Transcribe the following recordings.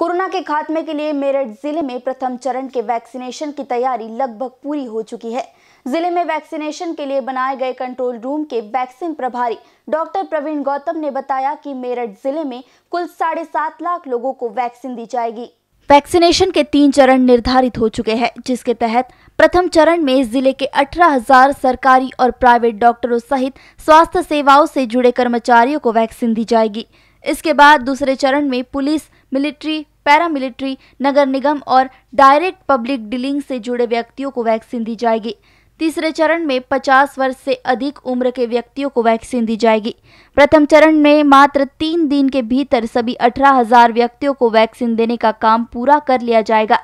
corona के खात्मे के लिए मेरठ जिले में प्रथम चरण के वैक्सीनेशन की तैयारी लगभग पूरी हो चुकी है जिले में वैक्सीनेशन के लिए बनाए गए कंट्रोल रूम के वैक्सीन प्रभारी डॉक्टर प्रवीण गौतम ने बताया कि मेरठ जिले में कुल साढ़े सात लाख लोगों को वैक्सीन दी जाएगी वैक्सीनेशन के तीन चरण निर्धारित हो चुके हैं जिसके तहत प्रथम चरण में जिले के 18,000 सरकारी और प्राइवेट डॉक्टरों सहित स्वास्थ्य सेवाओं से जुड़े कर्मचारियों को वैक्सीन दी जाएगी इसके बाद दूसरे चरण में पुलिस मिलिट्री पैरामिलिट्री नगर निगम और डायरेक्ट पब्लिक डीलिंग से जुड़े व्यक्तियों को वैक्सीन दी जाएगी तीसरे चरण में 50 वर्ष से अधिक उम्र के व्यक्तियों को वैक्सीन दी जाएगी प्रथम चरण में मात्र तीन दिन के भीतर सभी 18,000 व्यक्तियों को वैक्सीन देने का काम पूरा कर लिया जाएगा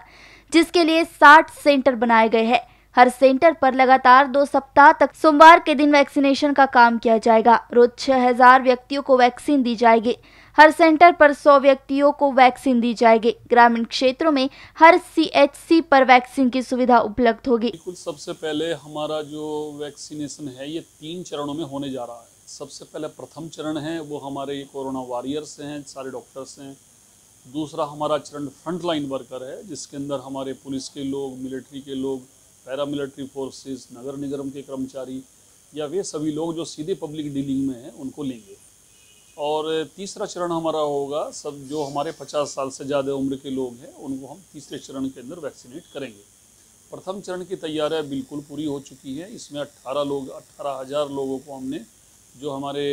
जिसके लिए 60 सेंटर बनाए गए हैं हर सेंटर पर लगातार दो सप्ताह तक सोमवार के दिन वैक्सीनेशन का काम किया जाएगा रोज छह हजार व्यक्तियों को वैक्सीन दी जाएगी हर सेंटर पर 100 व्यक्तियों को वैक्सीन दी जाएगी ग्रामीण क्षेत्रों में हर सीएचसी पर वैक्सीन की सुविधा उपलब्ध होगी बिल्कुल सबसे पहले हमारा जो वैक्सीनेशन है ये तीन चरणों में होने जा रहा है सबसे पहले प्रथम चरण है वो हमारे ये कोरोना वॉरियर्स हैं सारे डॉक्टर्स हैं दूसरा हमारा चरण फ्रंट लाइन वर्कर है जिसके अंदर हमारे पुलिस के लोग मिलिट्री के लोग पैरामिलिट्री फोर्सेस नगर निगम के कर्मचारी या वे सभी लोग जो सीधे पब्लिक डीलिंग में हैं उनको लेंगे और तीसरा चरण हमारा होगा सब जो हमारे 50 साल से ज़्यादा उम्र के लोग हैं उनको हम तीसरे चरण के अंदर वैक्सीनेट करेंगे प्रथम चरण की तैयारियाँ बिल्कुल पूरी हो चुकी हैं इसमें 18 लोग अट्ठारह हज़ार लोगों को हमने जो हमारे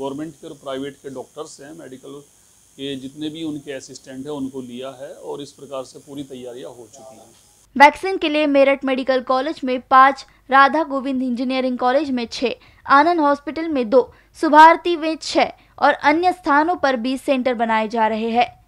गवर्नमेंट के और प्राइवेट के डॉक्टर्स हैं मेडिकल के जितने भी उनके असिस्टेंट हैं उनको लिया है और इस प्रकार से पूरी तैयारियाँ हो चुकी हैं वैक्सीन के लिए मेरठ मेडिकल कॉलेज में पाँच राधा गोविंद इंजीनियरिंग कॉलेज में छः आनंद हॉस्पिटल में दो सुभारती में छः और अन्य स्थानों पर भी सेंटर बनाए जा रहे हैं